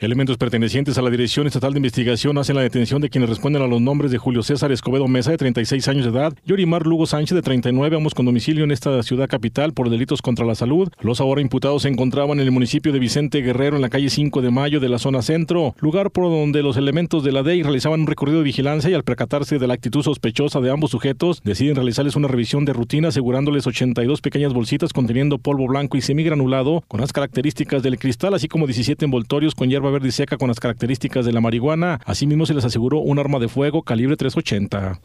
Elementos pertenecientes a la Dirección Estatal de Investigación hacen la detención de quienes responden a los nombres de Julio César Escobedo Mesa, de 36 años de edad, y Orimar Lugo Sánchez, de 39, ambos con domicilio en esta ciudad capital por delitos contra la salud. Los ahora imputados se encontraban en el municipio de Vicente Guerrero, en la calle 5 de Mayo de la zona centro, lugar por donde los elementos de la DEI realizaban un recorrido de vigilancia y al percatarse de la actitud sospechosa de ambos sujetos, deciden realizarles una revisión de rutina asegurándoles 82 pequeñas bolsitas conteniendo polvo blanco y semigranulado con las características del cristal, así como 17 envoltorios con hierba verde seca con las características de la marihuana. Asimismo, se les aseguró un arma de fuego calibre 380.